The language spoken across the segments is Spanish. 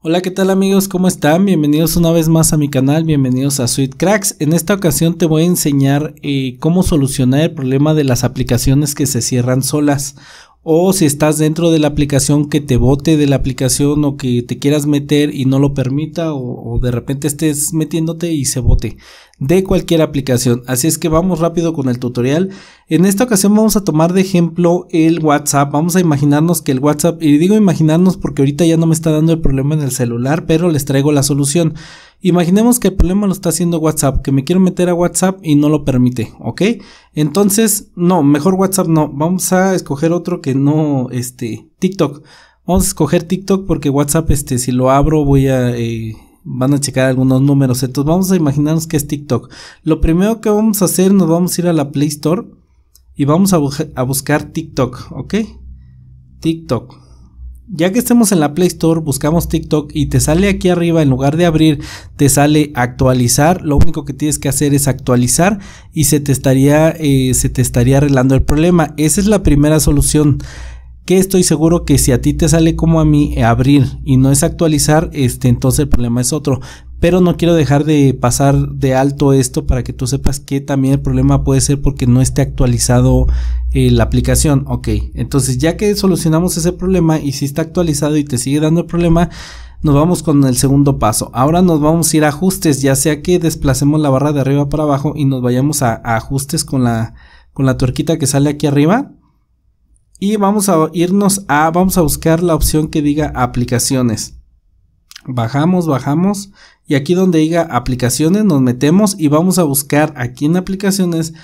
Hola, ¿qué tal amigos? ¿Cómo están? Bienvenidos una vez más a mi canal, bienvenidos a Sweet Cracks. En esta ocasión te voy a enseñar eh, cómo solucionar el problema de las aplicaciones que se cierran solas o si estás dentro de la aplicación que te bote de la aplicación o que te quieras meter y no lo permita o, de repente estés metiéndote y se bote de cualquier aplicación. Así es que vamos rápido con el tutorial. En esta ocasión vamos a tomar de ejemplo el WhatsApp. Vamos a imaginarnos que el WhatsApp, y digo imaginarnos porque ahorita ya no me está dando el problema en el celular, pero les traigo la solución. Imaginemos que el problema lo está haciendo WhatsApp, que me quiero meter a WhatsApp y no lo permite, ¿ok? Entonces, no, mejor WhatsApp no, vamos a escoger otro que no, este, TikTok. Vamos a escoger TikTok porque WhatsApp, este, si lo abro voy a... Eh, van a checar algunos números. Entonces vamos a imaginarnos que es TikTok. Lo primero que vamos a hacer, nos vamos a ir a la Play Store y vamos a buscar TikTok, ¿ok? TikTok. Ya que estemos en la Play Store, buscamos TikTok y te sale aquí arriba, en lugar de abrir, te sale actualizar. Lo único que tienes que hacer es actualizar y se te estaría, eh, se te estaría arreglando el problema. Esa es la primera solución que estoy seguro que si a ti te sale como a mí eh, abrir y no es actualizar, este, entonces el problema es otro. Pero no quiero dejar de pasar de alto esto para que tú sepas que también el problema puede ser porque no esté actualizado eh, la aplicación. Ok, entonces ya que solucionamos ese problema y si está actualizado y te sigue dando el problema, nos vamos con el segundo paso. Ahora nos vamos a ir a ajustes, ya sea que desplacemos la barra de arriba para abajo y nos vayamos a, ajustes con la, con la tuerquita que sale aquí arriba. Y vamos a irnos a, vamos a buscar la opción que diga aplicaciones bajamos, bajamos y aquí donde diga aplicaciones nos metemos y vamos a buscar aquí en aplicaciones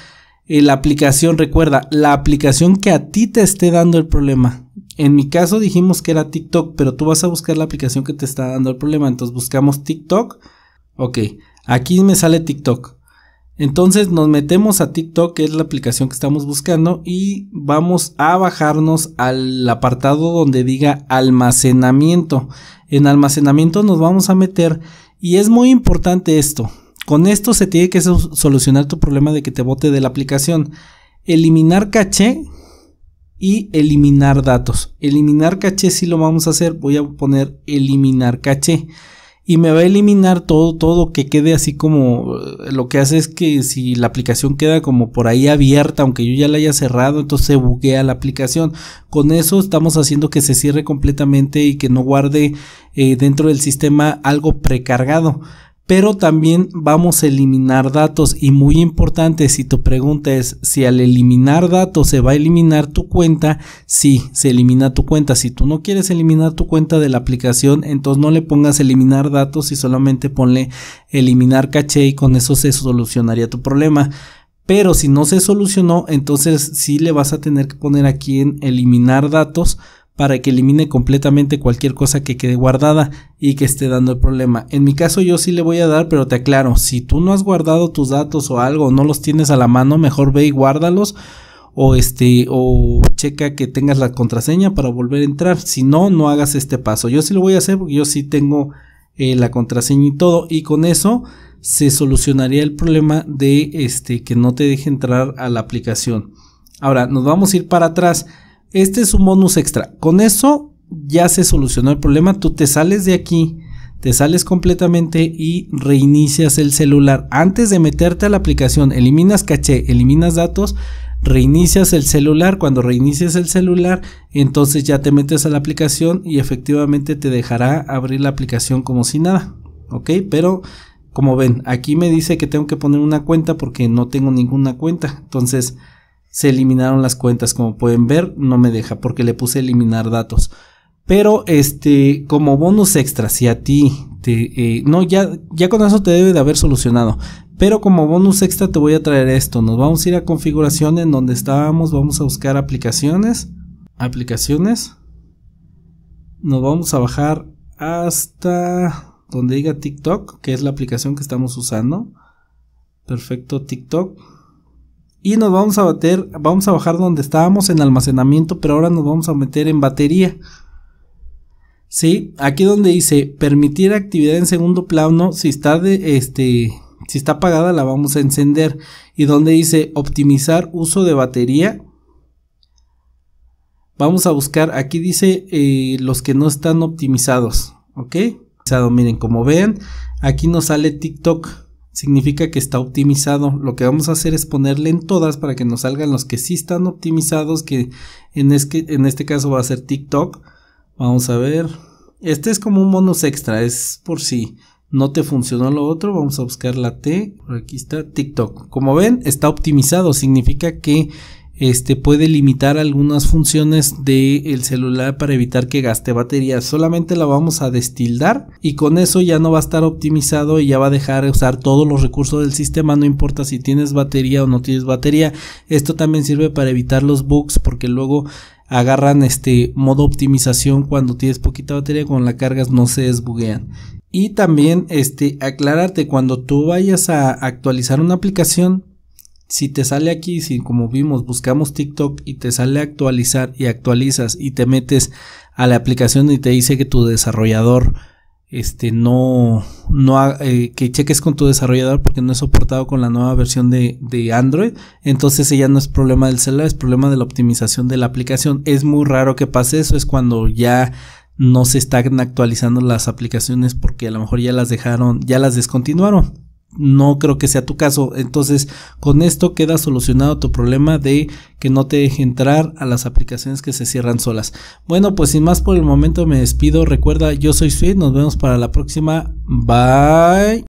eh, la aplicación, recuerda, la aplicación que a ti te esté dando el problema. En mi caso dijimos que era TikTok, pero tú vas a buscar la aplicación que te está dando el problema, entonces buscamos TikTok, ok, aquí me sale TikTok. Entonces nos metemos a TikTok, que es la aplicación que estamos buscando, y vamos a bajarnos al apartado donde diga almacenamiento. En almacenamiento nos vamos a meter y es muy importante esto. Con esto se tiene que solucionar tu problema de que te bote de la aplicación. Eliminar caché y eliminar datos. Eliminar caché si lo vamos a hacer. Voy a poner eliminar caché y me va a eliminar todo, todo que quede así como eh, lo que hace es que si la aplicación queda como por ahí abierta, aunque yo ya la haya cerrado, entonces se buguea la aplicación. Con eso estamos haciendo que se cierre completamente y que no guarde eh, dentro del sistema algo precargado pero también vamos a eliminar datos y muy importante si tu pregunta es si al eliminar datos se va a eliminar tu cuenta, sí, se elimina tu cuenta. Si tú no quieres eliminar tu cuenta de la aplicación, entonces no le pongas eliminar datos y solamente ponle eliminar caché y con eso se solucionaría tu problema. Pero si no se solucionó, entonces sí le vas a tener que poner aquí en eliminar datos para que elimine completamente cualquier cosa que quede guardada y que esté dando el problema. En mi caso yo sí le voy a dar, pero te aclaro, si tú no has guardado tus datos o algo, no los tienes a la mano, mejor ve y guárdalos o este o checa que tengas la contraseña para volver a entrar. Si no, no hagas este paso. Yo sí lo voy a hacer porque yo sí tengo eh, la contraseña y todo y con eso se solucionaría el problema de este que no te deje entrar a la aplicación. Ahora nos vamos a ir para atrás. Este es un bonus extra. Con eso ya se solucionó el problema. Tú te sales de aquí, te sales completamente y reinicias el celular. Antes de meterte a la aplicación, eliminas caché, eliminas datos, reinicias el celular. Cuando reinicias el celular, entonces ya te metes a la aplicación y efectivamente te dejará abrir la aplicación como si nada. ¿Ok? Pero como ven, aquí me dice que tengo que poner una cuenta porque no tengo ninguna cuenta. Entonces se eliminaron las cuentas. Como pueden ver, no me deja porque le puse eliminar datos. Pero este, como bonus extra, si a ti te, eh, no, ya, ya con eso te debe de haber solucionado. Pero como bonus extra te voy a traer esto. Nos vamos a ir a configuración en donde estábamos. Vamos a buscar aplicaciones. Aplicaciones. Nos vamos a bajar hasta donde diga TikTok, que es la aplicación que estamos usando. Perfecto, TikTok. Y nos vamos a bater, vamos a bajar donde estábamos en almacenamiento, pero ahora nos vamos a meter en batería. ¿Sí? Aquí donde dice permitir actividad en segundo plano, si está de este si está apagada la vamos a encender y donde dice optimizar uso de batería vamos a buscar aquí dice eh, los que no están optimizados ok miren como ven aquí nos sale tiktok significa que está optimizado. Lo que vamos a hacer es ponerle en todas para que nos salgan los que sí están optimizados, que en, en este caso va a ser TikTok. Vamos a ver. Este es como un bonus extra, es por si no te funcionó lo otro. Vamos a buscar la T. Por aquí está TikTok. Como ven, está optimizado, significa que este puede limitar algunas funciones del celular para evitar que gaste batería. Solamente la vamos a destildar y con eso ya no va a estar optimizado y ya va a dejar de usar todos los recursos del sistema, no importa si tienes batería o no tienes batería. Esto también sirve para evitar los bugs porque luego agarran este modo optimización cuando tienes poquita batería con la cargas no se desbuguean. Y también este aclararte cuando tú vayas a actualizar una aplicación si te sale aquí, si como vimos buscamos TikTok y te sale actualizar y actualizas y te metes a la aplicación y te dice que tu desarrollador este no no eh, que cheques con tu desarrollador porque no es soportado con la nueva versión de, de Android entonces ya no es problema del celular es problema de la optimización de la aplicación es muy raro que pase eso es cuando ya no se están actualizando las aplicaciones porque a lo mejor ya las dejaron ya las descontinuaron no creo que sea tu caso. Entonces, con esto queda solucionado tu problema de que no te deje entrar a las aplicaciones que se cierran solas. Bueno, pues sin más por el momento me despido. Recuerda, yo soy Sweet. Nos vemos para la próxima. Bye.